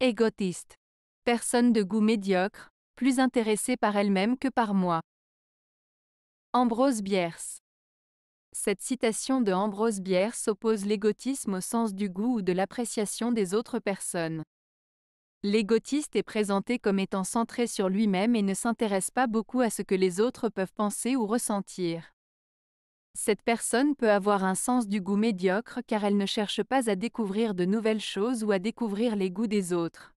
Égotiste. Personne de goût médiocre, plus intéressée par elle-même que par moi. Ambrose Bierce. Cette citation de Ambrose Bierce oppose l'égotisme au sens du goût ou de l'appréciation des autres personnes. L'égotiste est présenté comme étant centré sur lui-même et ne s'intéresse pas beaucoup à ce que les autres peuvent penser ou ressentir. Cette personne peut avoir un sens du goût médiocre car elle ne cherche pas à découvrir de nouvelles choses ou à découvrir les goûts des autres.